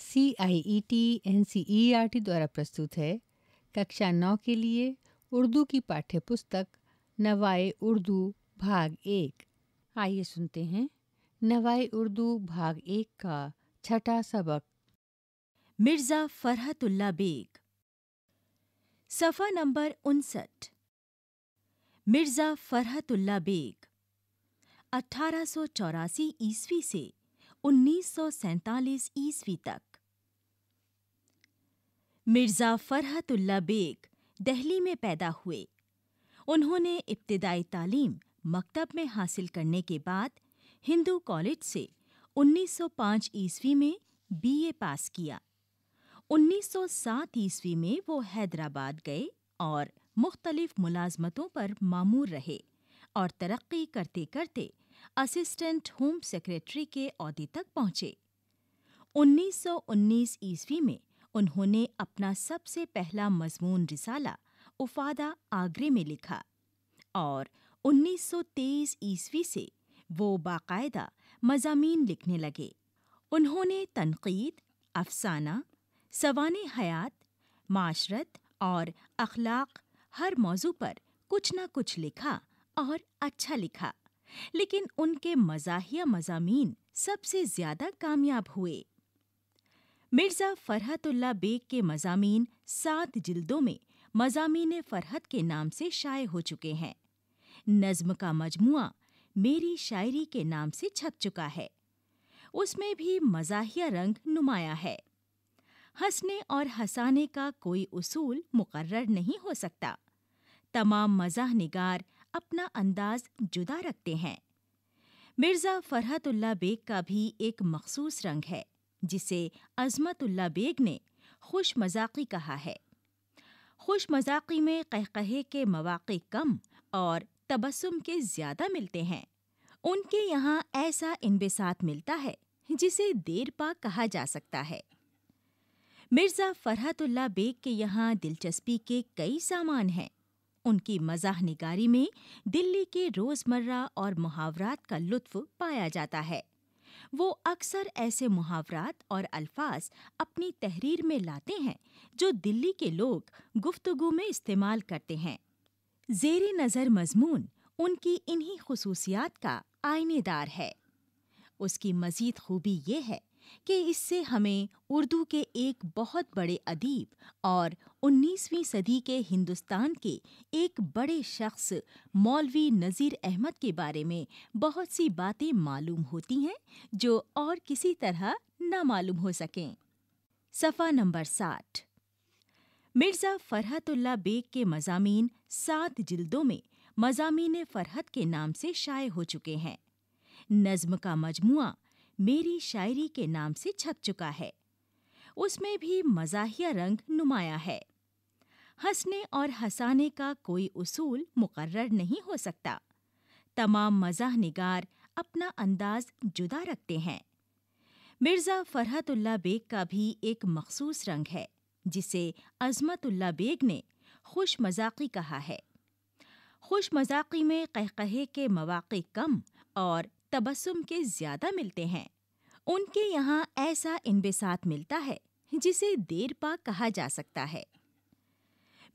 C I E T N C E R T द्वारा प्रस्तुत है कक्षा नौ के लिए उर्दू की पाठ्य पुस्तक नवाए उर्दू भाग एक आइए सुनते हैं नवाए उर्दू भाग एक का छठा सबक मिर्ज़ा फरहतुल्ला बेग सफ़ा नंबर उनसठ मिर्ज़ा फरहतुल्ला बेग अठारह सौ चौरासी ईस्वी से उन्नीस सौ सैतालीस ईस्वी तक मिर्ज़ा फ़रहतुल्ला बेग दिल्ली में पैदा हुए उन्होंने इब्तदाई तालीम मकतब में हासिल करने के बाद हिंदू कॉलेज से 1905 ईस्वी में बीए पास किया 1907 ईस्वी में वो हैदराबाद गए और मुख्तलिफ मुलाजमतों पर मामूर रहे और तरक्की करते करते असिस्टेंट होम सेक्रेटरी के अहदे तक पहुँचे 1919 ईस्वी में उन्होंने अपना सबसे पहला मजमून रिसाला उफादा आगरे में लिखा और 1923 ईस्वी से वो बाकायदा मजामीन लिखने लगे उन्होंने तनकीद अफसाना सवान हयात माशरत और अखलाक हर मौजू पर कुछ ना कुछ लिखा और अच्छा लिखा लेकिन उनके मजाहिया मजामीन सबसे ज्यादा कामयाब हुए मिर्ज़ा फ़रहतुल्ला बेग के मजामीन सात जिल्दों में मजामीन फ़रहत के नाम से शाये हो चुके हैं नज्म का मजमुआ मेरी शायरी के नाम से छप चुका है उसमें भी मजाहिया रंग नुमाया है हंसने और हंसाने का कोई उसूल मुकर्र नहीं हो सकता तमाम मजाह निगार अपना अंदाज जुदा रखते हैं मिर्ज़ा फ़रहतुल्ला बेग का भी एक मखसूस रंग है जिसे अजमतुल्ला बेग ने खुश मजाकी कहा है खुश मजाकी में कह कहे के मवाक़े कम और तबस्सुम के ज़्यादा मिलते हैं उनके यहाँ ऐसा इनबिसात मिलता है जिसे देर पा कहा जा सकता है मिर्ज़ा फरहतुल्ला बेग के यहाँ दिलचस्पी के कई सामान हैं उनकी मजाह निगारी में दिल्ली के रोज़मर्रा और मुहावरात का लुत्फ पाया जाता है वो अक्सर ऐसे मुहावरात और अल्फाज अपनी तहरीर में लाते हैं जो दिल्ली के लोग गुफ्तगु में इस्तेमाल करते हैं जेर नज़र मजमून उनकी इन्हीं खसूसियात का आईनेदार है उसकी मजीद खूबी ये है कि इससे हमें उर्दू के एक बहुत बड़े अदीब और 19वीं सदी के हिंदुस्तान के एक बड़े शख्स मौलवी नज़ीर अहमद के बारे में बहुत सी बातें मालूम होती हैं जो और किसी तरह ना मालूम हो सकें सफ़ा नंबर साठ मिर्ज़ा फ़रहतुल्ला बेग के मजामीन सात जिल्दों में मजामीन फ़रहत के नाम से शाये हो चुके हैं नज्म का मजमुआ मेरी शायरी के नाम से छप चुका है उसमें भी मजाहिया रंग नुमाया है हंसने और हंसाने का कोई उसूल मुकर्र नहीं हो सकता तमाम मजाह निगार अपना अंदाज जुदा रखते हैं मिर्ज़ा फरहतुल्ला बेग का भी एक मखसूस रंग है जिसे अजमतुल्ला बेग ने खुश मजाकी कहा है खुश मजाकी में कह कहे के मवाक़े कम और तबस्सुम के ज्यादा मिलते हैं उनके यहाँ ऐसा इनबिसात मिलता है जिसे देरपा कहा जा सकता है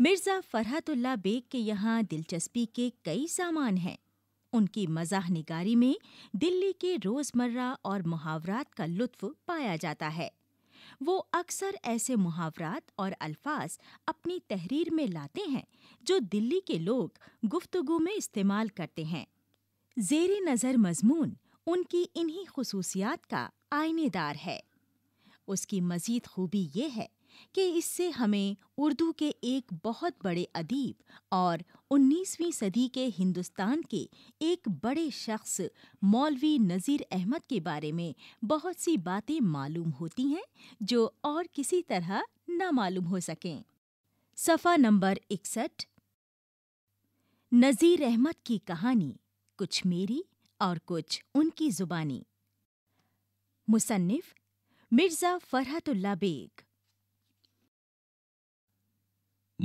मिर्ज़ा फरहतुल्ला बेग के यहाँ दिलचस्पी के कई सामान हैं उनकी मजाह निगारी में दिल्ली के रोज़मर्रा और मुहावरात का लुत्फ पाया जाता है वो अक्सर ऐसे मुहावरात और अल्फाज अपनी तहरीर में लाते हैं जो दिल्ली के लोग गुफ्तगु में इस्तेमाल करते हैं जेर नज़र मजमून उनकी इन्हीं खसूसियात का आईनेदार है उसकी मजीद खूबी ये है कि इससे हमें उर्दू के एक बहुत बड़े अदीब और 19वीं सदी के हिंदुस्तान के एक बड़े शख्स मौलवी नज़ीर अहमद के बारे में बहुत सी बातें मालूम होती हैं जो और किसी तरह ना मालूम हो सकें सफ़ा नंबर इकसठ नज़ीर अहमद की कहानी कुछ मेरी और कुछ उनकी जुबानी मुसन्फ मिर्जा फरहतुल्ला बेग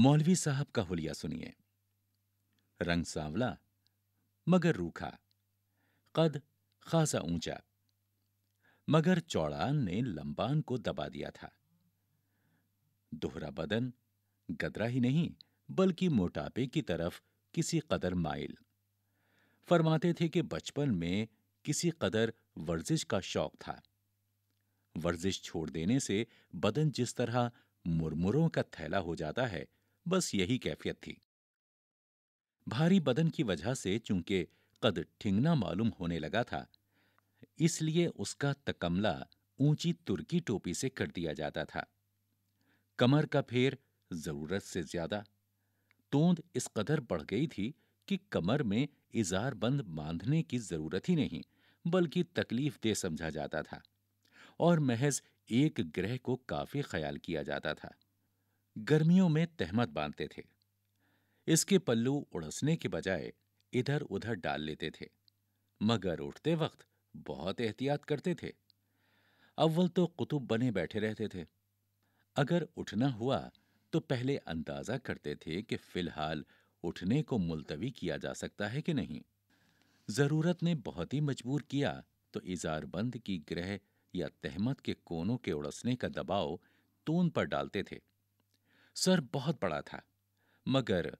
मौलवी साहब का हुलिया सुनिए रंग सांवला मगर रूखा कद खासा ऊंचा मगर चौड़ान ने लंबान को दबा दिया था दोहरा बदन गदरा ही नहीं बल्कि मोटापे की तरफ किसी कदर माइल फरमाते थे कि बचपन में किसी कदर वर्जिश का शौक था वर्जिश छोड़ देने से बदन जिस तरह मुरमुरों का थैला हो जाता है बस यही कैफियत थी भारी बदन की वजह से चूंकि कद ठिंगना मालूम होने लगा था इसलिए उसका तकमला ऊंची तुर्की टोपी से कर दिया जाता था कमर का फेर जरूरत से ज्यादा तोंद इस कदर बढ़ गई थी उसकी कमर में इजार बंद बांधने की जरूरत ही नहीं बल्कि तकलीफ दे समझा जाता था और महज एक ग्रह को काफी ख्याल किया जाता था गर्मियों में तहमत बांधते थे इसके पल्लू उड़सने के बजाय इधर उधर डाल लेते थे मगर उठते वक्त बहुत एहतियात करते थे अव्वल तो कुतुब बने बैठे रहते थे अगर उठना हुआ तो पहले अंदाजा करते थे कि फिलहाल उठने को मुलतवी किया जा सकता है कि नहीं जरूरत ने बहुत ही मजबूर किया तो इजारबंद की ग्रह या तहमत के कोनों के उड़सने का दबाव तून पर डालते थे सर बहुत बड़ा था मगर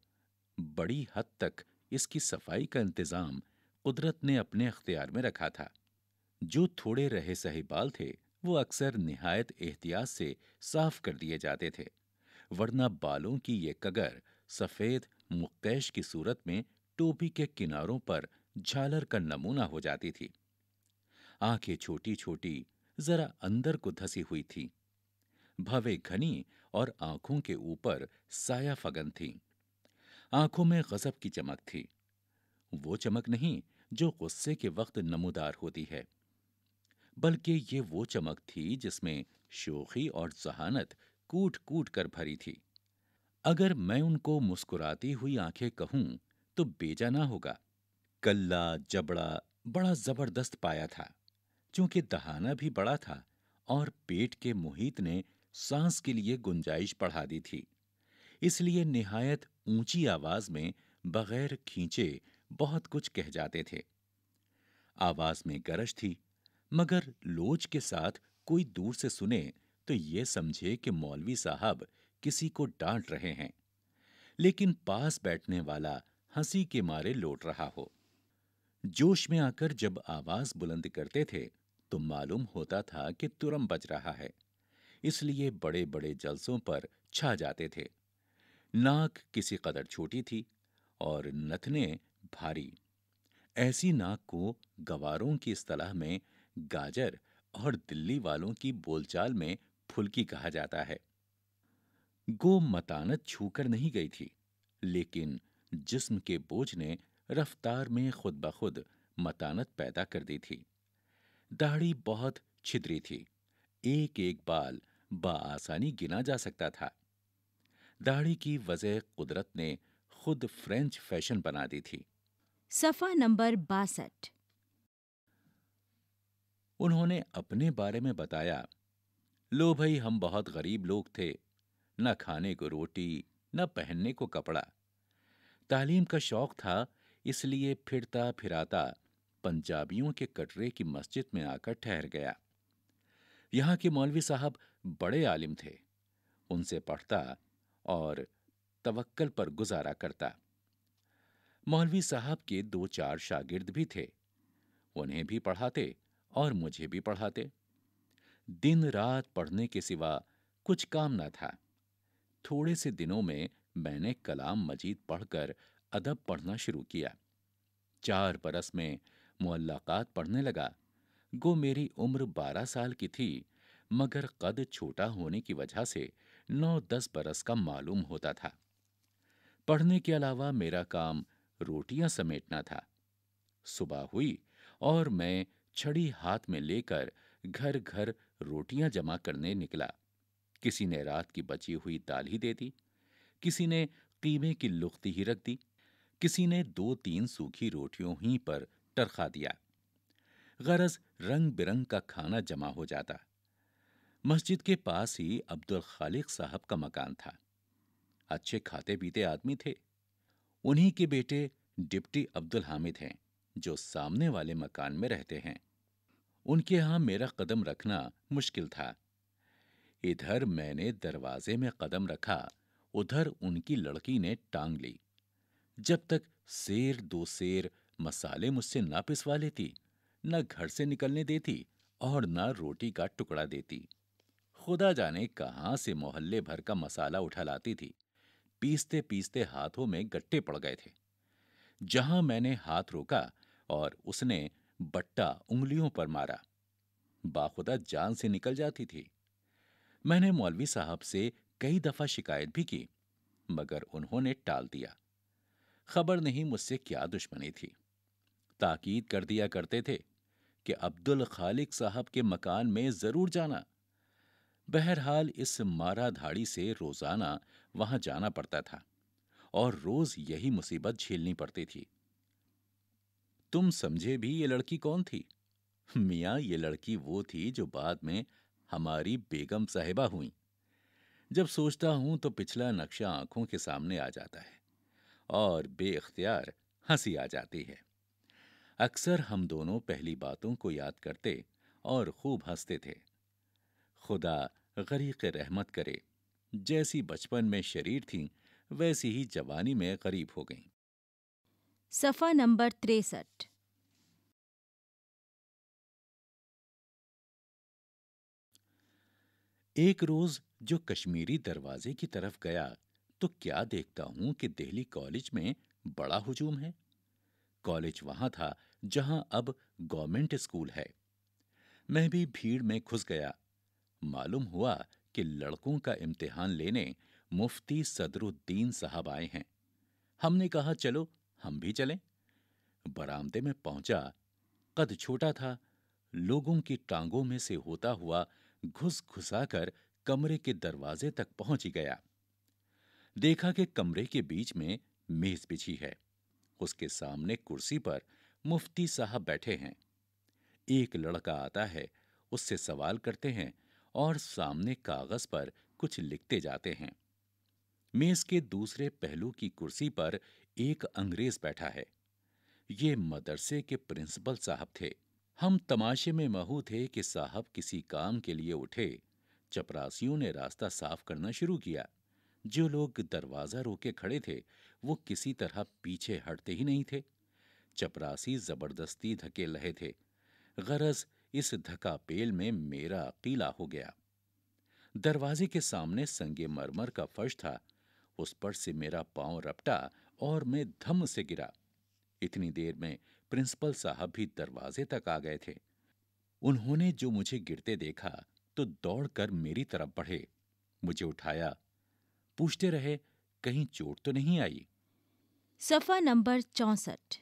बड़ी हद तक इसकी सफाई का इंतजाम कुदरत ने अपने अख्तियार में रखा था जो थोड़े रहे सही बाल थे वो अक्सर निहायत एहतियात से साफ कर दिए जाते थे वरना बालों की ये कगर सफेद मुक्कैश की सूरत में टोपी के किनारों पर झालर का नमूना हो जाती थी आंखें छोटी छोटी जरा अंदर को धसी हुई थी भवे घनी और आंखों के ऊपर साया फगन थी आंखों में गजब की चमक थी वो चमक नहीं जो गुस्से के वक्त नमूदार होती है बल्कि ये वो चमक थी जिसमें शोखी और जहानत कूट कूट कर भरी थी अगर मैं उनको मुस्कुराती हुई आंखें कहूं तो ना होगा कल्ला जबड़ा बड़ा जबरदस्त पाया था चूंकि दहाना भी बड़ा था और पेट के मोहित ने सांस के लिए गुंजाइश बढ़ा दी थी इसलिए निहायत ऊंची आवाज में बगैर खींचे बहुत कुछ कह जाते थे आवाज में गरज थी मगर लोच के साथ कोई दूर से सुने तो ये समझे कि मौलवी साहब किसी को डांट रहे हैं लेकिन पास बैठने वाला हंसी के मारे लौट रहा हो जोश में आकर जब आवाज बुलंद करते थे तो मालूम होता था कि तुरम बज रहा है इसलिए बड़े बड़े जलसों पर छा जाते थे नाक किसी कदर छोटी थी और नथने भारी ऐसी नाक को गवारों की इस्तलाह में गाजर और दिल्ली वालों की बोलचाल में फुल्की कहा जाता है गो मतानत छूकर नहीं गई थी लेकिन जिस्म के बोझ ने रफ्तार में खुद ब खुद मतानत पैदा कर दी थी दाढ़ी बहुत छिद्री थी एक एक बाल आसानी गिना जा सकता था दाढ़ी की वजह कुदरत ने खुद फ्रेंच फैशन बना दी थी सफा नंबर बासठ उन्होंने अपने बारे में बताया लो भाई हम बहुत गरीब लोग थे न खाने को रोटी न पहनने को कपड़ा तालीम का शौक था इसलिए फिरता फिराता पंजाबियों के कटरे की मस्जिद में आकर ठहर गया यहाँ के मौलवी साहब बड़े आलिम थे उनसे पढ़ता और तवक्कल पर गुजारा करता मौलवी साहब के दो चार शागिर्द भी थे उन्हें भी पढ़ाते और मुझे भी पढ़ाते दिन रात पढ़ने के सिवा कुछ काम न था थोड़े से दिनों में मैंने कलाम मजीद पढ़कर अदब पढ़ना शुरू किया चार बरस में मुअल्लाकात पढ़ने लगा गो मेरी उम्र बारह साल की थी मगर कद छोटा होने की वजह से नौ दस बरस का मालूम होता था पढ़ने के अलावा मेरा काम रोटियां समेटना था सुबह हुई और मैं छड़ी हाथ में लेकर घर घर रोटियां जमा करने निकला किसी ने रात की बची हुई दाल ही दे दी किसी ने कीमे की लुख्ती ही रख दी किसी ने दो तीन सूखी रोटियों ही पर टरखा दिया गरज रंग बिरंग का खाना जमा हो जाता मस्जिद के पास ही अब्दुल खालिक साहब का मकान था अच्छे खाते पीते आदमी थे उन्हीं के बेटे डिप्टी अब्दुल हामिद हैं जो सामने वाले मकान में रहते हैं उनके यहां मेरा कदम रखना मुश्किल था इधर मैंने दरवाजे में कदम रखा उधर उनकी लड़की ने टांग ली जब तक शेर दो शेर मसाले मुझसे ना पिसवा लेती न घर से निकलने देती और न रोटी का टुकड़ा देती खुदा जाने कहाँ से मोहल्ले भर का मसाला उठा लाती थी पीसते पीसते हाथों में गट्टे पड़ गए थे जहां मैंने हाथ रोका और उसने बट्टा उंगलियों पर मारा बाखुदा जान से निकल जाती थी मैंने मौलवी साहब से कई दफा शिकायत भी की मगर उन्होंने टाल दिया खबर नहीं मुझसे क्या दुश्मनी थी ताकीद कर दिया करते थे कि अब्दुल खालिक साहब के मकान में जरूर जाना बहरहाल इस मारा धाड़ी से रोजाना वहां जाना पड़ता था और रोज यही मुसीबत झेलनी पड़ती थी तुम समझे भी ये लड़की कौन थी मियाँ ये लड़की वो थी जो बाद में हमारी बेगम साहिबा हुई जब सोचता हूं तो पिछला नक्शा आंखों के सामने आ जाता है और बेअख्तियार हंसी आ जाती है अक्सर हम दोनों पहली बातों को याद करते और खूब हंसते थे खुदा गरीक रहमत करे जैसी बचपन में शरीर थी वैसी ही जवानी में गरीब हो गई सफ़ा नंबर तिरसठ एक रोज जो कश्मीरी दरवाजे की तरफ गया तो क्या देखता हूं कि दिल्ली कॉलेज में बड़ा हुजूम है कॉलेज वहां था जहां अब गवर्नमेंट स्कूल है मैं भी भीड़ में घुस गया मालूम हुआ कि लड़कों का इम्तिहान लेने मुफ्ती सदरुद्दीन साहब आए हैं हमने कहा चलो हम भी चलें बरामदे में पहुंचा कद छोटा था लोगों की टांगों में से होता हुआ घुस घुसाकर कमरे के दरवाजे तक पहुंच गया देखा कि कमरे के बीच में मेज बिछी है उसके सामने कुर्सी पर मुफ्ती साहब बैठे हैं एक लड़का आता है उससे सवाल करते हैं और सामने कागज पर कुछ लिखते जाते हैं मेज के दूसरे पहलू की कुर्सी पर एक अंग्रेज बैठा है ये मदरसे के प्रिंसिपल साहब थे हम तमाशे में महू थे कि साहब किसी काम के लिए उठे चपरासियों ने रास्ता साफ करना शुरू किया जो लोग दरवाज़ा रोके खड़े थे वो किसी तरह पीछे हटते ही नहीं थे चपरासी ज़बरदस्ती धकेल रहे थे गरज इस धका पेल में मेरा अकीला हो गया दरवाजे के सामने संगे मरमर का फर्श था उस पर से मेरा पांव रपटा और मैं धम से गिरा इतनी देर में प्रिंसिपल साहब भी दरवाजे तक आ गए थे उन्होंने जो मुझे गिरते देखा तो दौड़कर मेरी तरफ बढ़े मुझे उठाया पूछते रहे कहीं चोट तो नहीं आई सफा नंबर चौसठ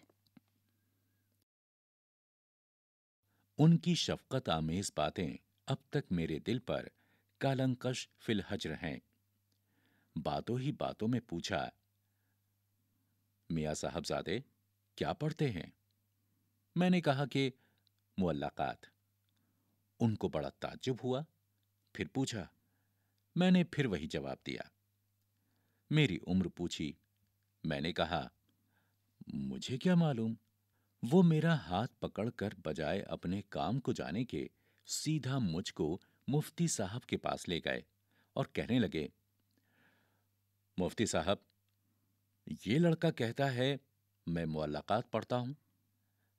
उनकी शफकत आमेज बातें अब तक मेरे दिल पर कालंकश फिलहजर हैं बातों ही बातों में पूछा मियाँ साहबजादे क्या पढ़ते हैं मैंने कहा कि मुलाकात उनको बड़ा ताज्जुब हुआ फिर पूछा मैंने फिर वही जवाब दिया मेरी उम्र पूछी मैंने कहा मुझे क्या मालूम वो मेरा हाथ पकड़कर बजाय अपने काम को जाने के सीधा मुझको मुफ्ती साहब के पास ले गए और कहने लगे मुफ्ती साहब ये लड़का कहता है मैं मुलाकात पढ़ता हूं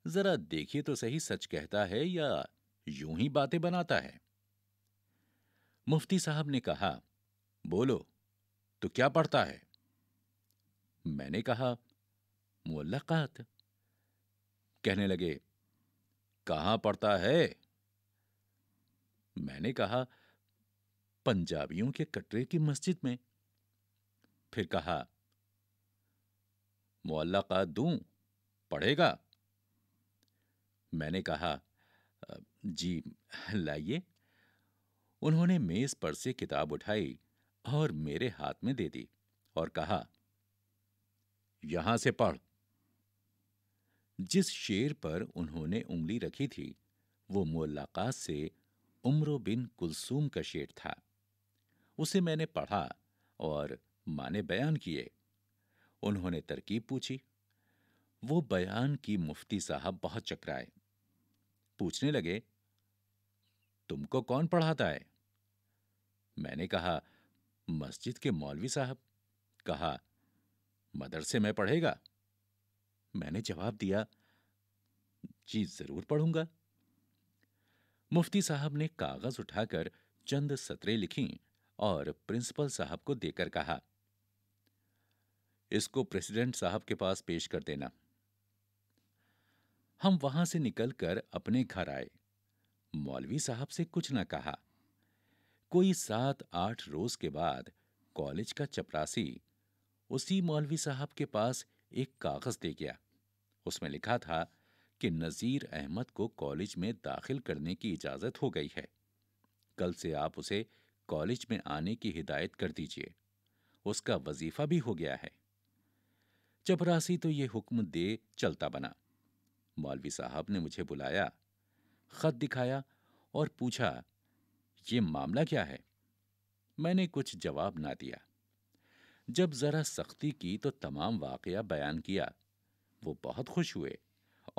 जरा देखिए तो सही सच कहता है या यूं ही बातें बनाता है मुफ्ती साहब ने कहा बोलो तो क्या पढ़ता है मैंने कहा मुलाकात कहने लगे कहां पढ़ता है मैंने कहा पंजाबियों के कटरे की मस्जिद में फिर कहा मुलाकात दू पढ़ेगा मैंने कहा जी लाइए उन्होंने मेज पर से किताब उठाई और मेरे हाथ में दे दी और कहा यहां से पढ़ जिस शेर पर उन्होंने उंगली रखी थी वो मुलाकात से उम्र बिन कुलसूम का शेर था उसे मैंने पढ़ा और माने बयान किए उन्होंने तरकीब पूछी वो बयान की मुफ्ती साहब बहुत चकराए पूछने लगे तुमको कौन पढ़ाता है मैंने कहा मस्जिद के मौलवी साहब कहा मदरसे में पढ़ेगा मैंने जवाब दिया जी जरूर पढ़ूंगा मुफ्ती साहब ने कागज उठाकर चंद सत्रे लिखीं और प्रिंसिपल साहब को देकर कहा इसको प्रेसिडेंट साहब के पास पेश कर देना हम वहां से निकलकर अपने घर आए मौलवी साहब से कुछ न कहा कोई सात आठ रोज के बाद कॉलेज का चपरासी उसी मौलवी साहब के पास एक कागज दे गया उसमें लिखा था कि नज़ीर अहमद को कॉलेज में दाखिल करने की इजाज़त हो गई है कल से आप उसे कॉलेज में आने की हिदायत कर दीजिए उसका वजीफा भी हो गया है चपरासी तो ये हुक्म दे चलता बना मौलवी साहब ने मुझे बुलाया खत दिखाया और पूछा ये मामला क्या है मैंने कुछ जवाब ना दिया जब ज़रा सख्ती की तो तमाम वाकया बयान किया वो बहुत खुश हुए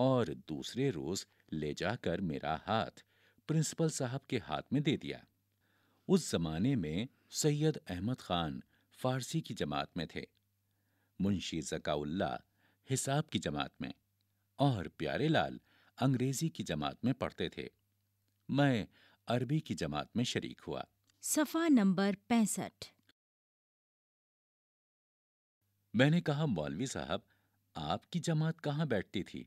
और दूसरे रोज़ ले जाकर मेरा हाथ प्रिंसिपल साहब के हाथ में दे दिया उस जमाने में सैयद अहमद खान फारसी की जमात में थे मुंशी जकाउल्ला हिसाब की जमात में और प्यारेलाल अंग्रेजी की जमात में पढ़ते थे मैं अरबी की जमात में शरीक हुआ सफा नंबर पैंसठ मैंने कहा मौलवी साहब आपकी जमात कहाँ बैठती थी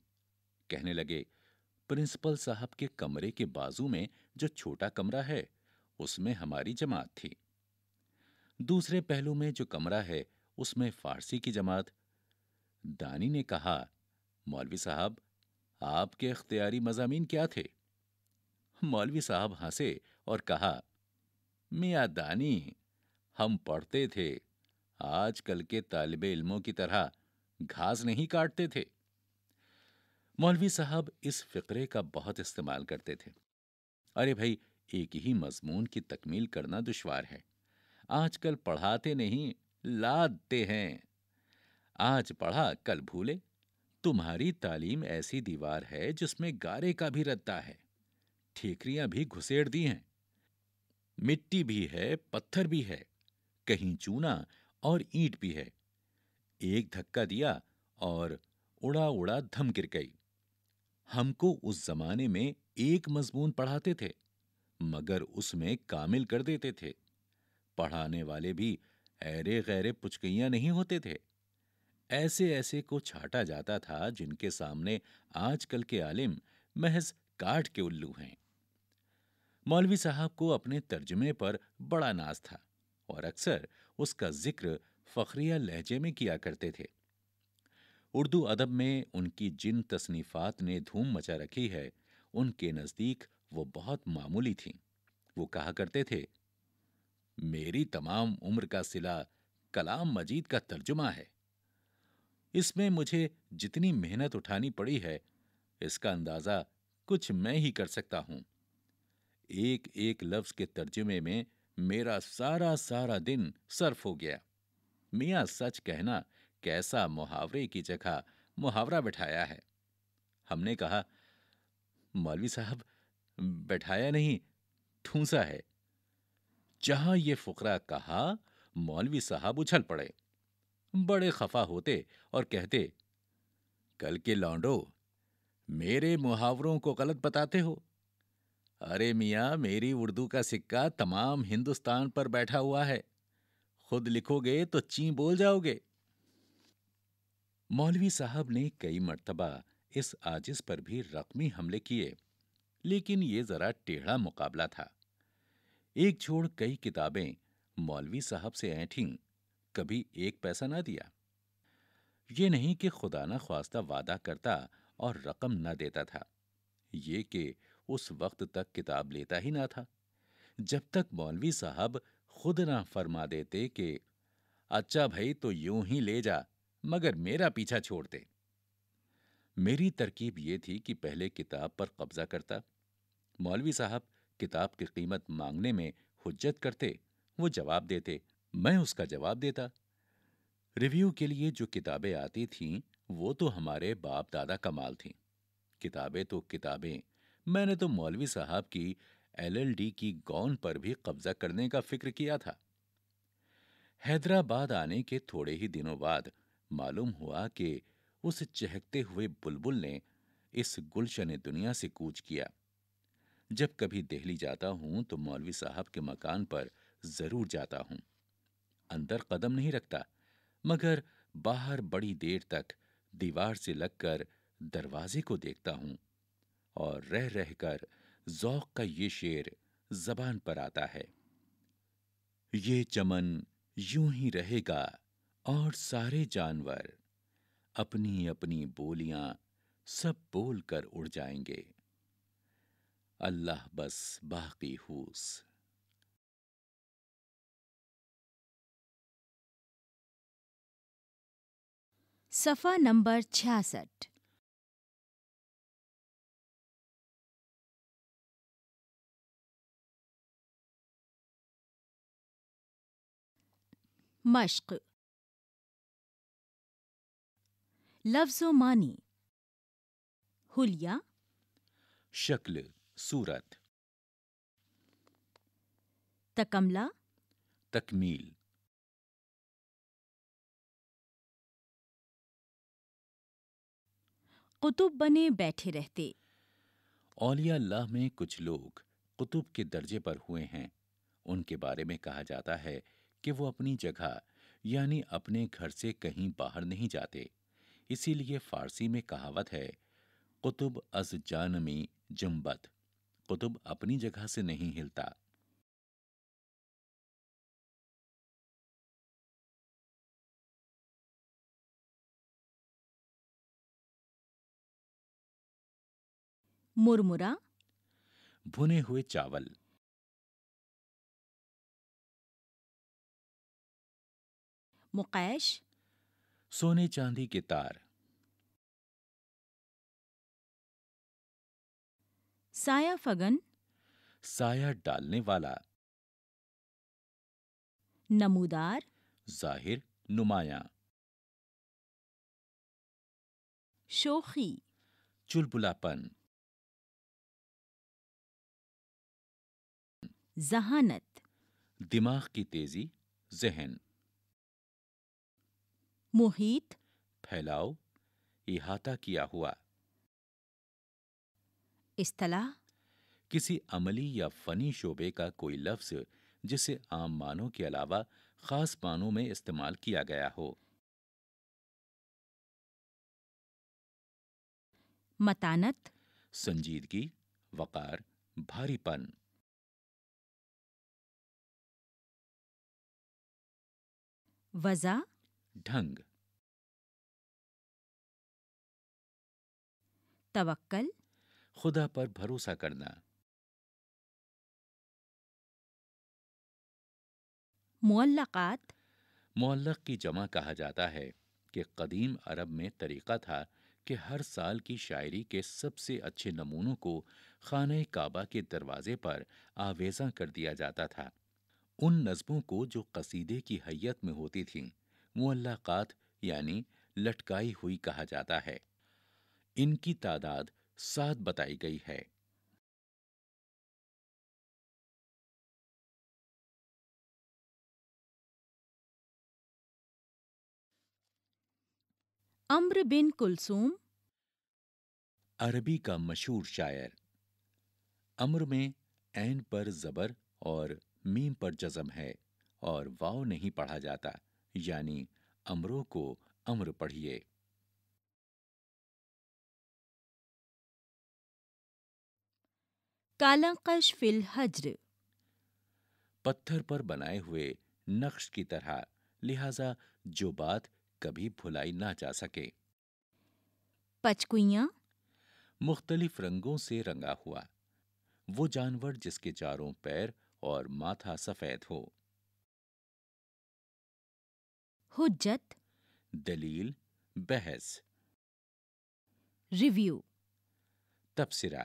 कहने लगे प्रिंसिपल साहब के कमरे के बाजू में जो छोटा कमरा है उसमें हमारी जमात थी दूसरे पहलू में जो कमरा है उसमें फारसी की जमात दानी ने कहा मौलवी साहब आपके अख्तियारी मजामी क्या थे मौलवी साहब हंसे और कहा मियाँ दानी हम पढ़ते थे आजकल के तालब इल्मों की तरह घास नहीं काटते थे मौलवी साहब इस फिक्रे का बहुत इस्तेमाल करते थे अरे भाई एक ही मजमून की तकमील करना दुश्वार है आजकल पढ़ाते नहीं लादते हैं आज पढ़ा कल भूले तुम्हारी तालीम ऐसी दीवार है जिसमें गारे का भी रद्दा है ठीकरियां भी घुसेड़ दी हैं मिट्टी भी है पत्थर भी है कहीं चूना और ईंट भी है एक धक्का दिया और उड़ा उड़ा धम गिर गई हमको उस जमाने में एक मजमून पढ़ाते थे मगर उसमें कामिल कर देते थे पढ़ाने वाले भी ऐरे गैरे पुचकैया नहीं होते थे ऐसे ऐसे को छाटा जाता था जिनके सामने आजकल के आलिम महज काट के उल्लू हैं मौलवी साहब को अपने तर्जमे पर बड़ा नाज था और अक्सर उसका जिक्र फखरिया लहजे में किया करते थे उर्दू अदब में उनकी जिन तसनीफात ने धूम मचा रखी है उनके नज़दीक वो बहुत मामूली थी वो कहा करते थे मेरी तमाम उम्र का सिला कलाम मजीद का तर्जुमा है इसमें मुझे जितनी मेहनत उठानी पड़ी है इसका अंदाजा कुछ मैं ही कर सकता हूं एक एक लफ्ज के तर्जुमे में मेरा सारा सारा दिन सर्फ हो गया मियाँ सच कहना कैसा मुहावरे की जगह मुहावरा बैठाया है हमने कहा मौलवी साहब बैठाया नहीं ठूंसा है जहां ये फुकरा कहा मौलवी साहब उछल पड़े बड़े खफा होते और कहते कल के लौंडो मेरे मुहावरों को गलत बताते हो अरे मियाँ मेरी उर्दू का सिक्का तमाम हिंदुस्तान पर बैठा हुआ है खुद लिखोगे तो ची बोल जाओगे मौलवी साहब ने कई मर्तबा इस आजिज पर भी रकमी हमले किए लेकिन ये जरा टेढ़ा मुकाबला था एक छोड़ कई किताबें मौलवी साहब से ऐठीं कभी एक पैसा ना दिया ये नहीं कि खुदा ना ख्वास्ता वादा करता और रकम न देता था ये कि उस वक्त तक किताब लेता ही ना था जब तक मौलवी साहब खुद ना फरमा देते कि अच्छा भाई तो यूं ही ले जा मगर मेरा पीछा छोड़ दे मेरी तरकीब ये थी कि पहले किताब पर कब्जा करता मौलवी साहब किताब की कीमत मांगने में हुज्जत करते वो जवाब देते मैं उसका जवाब देता रिव्यू के लिए जो किताबें आती थीं वो तो हमारे बाप दादा कमाल थीं किताबें तो किताबें मैंने तो मौलवी साहब की एलएलडी की गौन पर भी कब्जा करने का फिक्र किया था हैदराबाद आने के थोड़े ही दिनों बाद मालूम हुआ कि उस चहकते हुए बुलबुल ने इस गुलशन दुनिया से कूच किया जब कभी दिल्ली जाता हूं तो मौलवी साहब के मकान पर जरूर जाता हूं अंदर कदम नहीं रखता मगर बाहर बड़ी देर तक दीवार से लगकर दरवाजे को देखता हूं और रह रहकर जौक का ये शेर जबान पर आता है ये चमन यूं ही रहेगा और सारे जानवर अपनी अपनी बोलियां सब बोलकर उड़ जाएंगे अल्लाह बस बाकी हूस सफ़ा नंबर छियासठ मश्क लफ्ज़ो मानी हुलिया शक्ल सूरत तकमला तकमील कुतुब बने बैठे रहते औलिया अल्लाह में कुछ लोग कुतुब के दर्जे पर हुए हैं उनके बारे में कहा जाता है कि वो अपनी जगह यानी अपने घर से कहीं बाहर नहीं जाते इसीलिए फारसी में कहावत है कुतुब अज जानमी जुम्बत कुतुब अपनी जगह से नहीं हिलता मुरमुरा भुने हुए चावल मुकैश सोने चांदी के तार साया फगन साया डालने वाला नमूदार जाहिर नुमाया शोखी चुलबुलापन जहानत दिमाग की तेजी जहन मोहित फैलाओ इहाता किया हुआ इस्तला किसी अमली या फनी शोबे का कोई लफ्ज जिसे आम मानों के अलावा खास मानों में इस्तेमाल किया गया हो मतानत संजीदगी वकार भारीपन वज़ा ढंग तवक्कल खुदा पर भरोसा करना मुअल्लक़ात मुअल्लक़ की जमा कहा जाता है कि कदीम अरब में तरीक़ा था कि हर साल की शायरी के सबसे अच्छे नमूनों को खान काबा के दरवाजे पर आवेजा कर दिया जाता था उन नज़मों को जो कसीदे की हैयत में होती थीं मुअल्लाक़ात यानी लटकाई हुई कहा जाता है इनकी तादाद सात बताई गई है अम्र बिन कुलसूम अरबी का मशहूर शायर अम्र में ऐन पर जबर और मीम पर जजम है और वाव नहीं पढ़ा जाता यानी अमरों को अम्र पढ़िए कालंकश फिल हजर पत्थर पर बनाए हुए नक्श की तरह लिहाजा जो बात कभी भुलाई ना जा सके पचकुइया मुख्तलिफ रंगों से रंगा हुआ वो जानवर जिसके चारों पैर और माथा सफेद हो हुज्जत दलील बहस रिव्यू तबसरा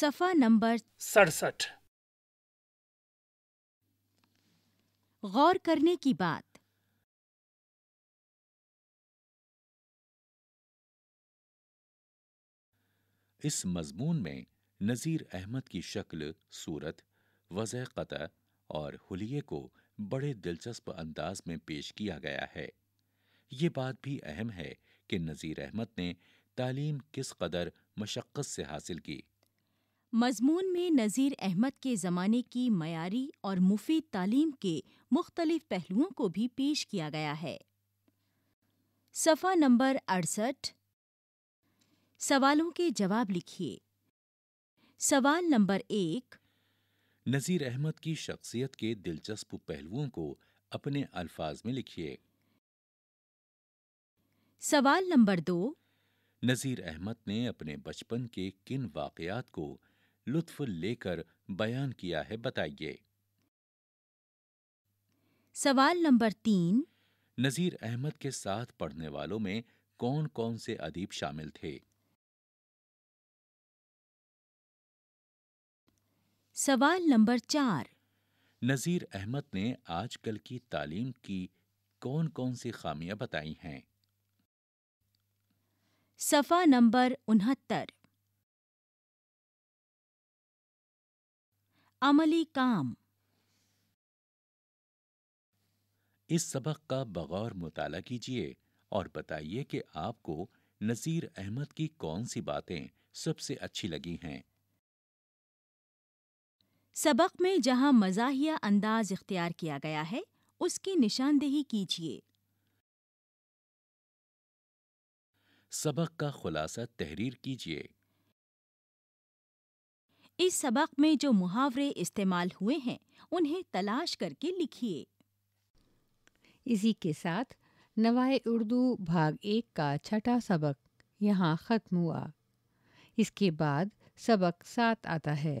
सफा नंबर सड़सठ गौर करने की बात इस मजमून में नज़ीर अहमद की शक्ल सूरत वज़ क़त और हुलिये को बड़े दिलचस्प अंदाज में पेश किया गया है ये बात भी अहम है कि नज़ीर अहमद ने तालीम किस कदर मशक्क़त से हासिल की मजमून में नज़ीर अहमद के ज़माने की मयारी और मुफीद तालीम के मुख्तलिफ पहलुओं को भी पेश किया गया है सफ़ा नंबर अड़सठ सवालों के जवाब लिखिए सवाल नंबर एक नज़ीर अहमद की शख्सियत के दिलचस्प पहलुओं को अपने अल्फाज में लिखिए सवाल नंबर दो नज़ीर अहमद ने अपने बचपन के किन वाकयात को लुत्फ लेकर बयान किया है बताइए सवाल नंबर तीन नज़ीर अहमद के साथ पढ़ने वालों में कौन कौन से अदीब शामिल थे सवाल नंबर चार नज़ीर अहमद ने आजकल की तालीम की कौन कौन सी खामियां बताई हैं सफा नंबर उनहत्तर अमली काम इस सबक का बगौर मुताला कीजिए और बताइए कि आपको नज़ीर अहमद की कौन सी बातें सबसे अच्छी लगी हैं सबक में जहां मजाहिया अंदाज इख्तियार किया गया है उसकी निशानदेही कीजिए सबक का खुलासा तहरीर कीजिए इस सबक में जो मुहावरे इस्तेमाल हुए हैं उन्हें तलाश करके लिखिए इसी के साथ नवाए उर्दू भाग एक का छठा सबक यहाँ ख़त्म हुआ इसके बाद सबक सात आता है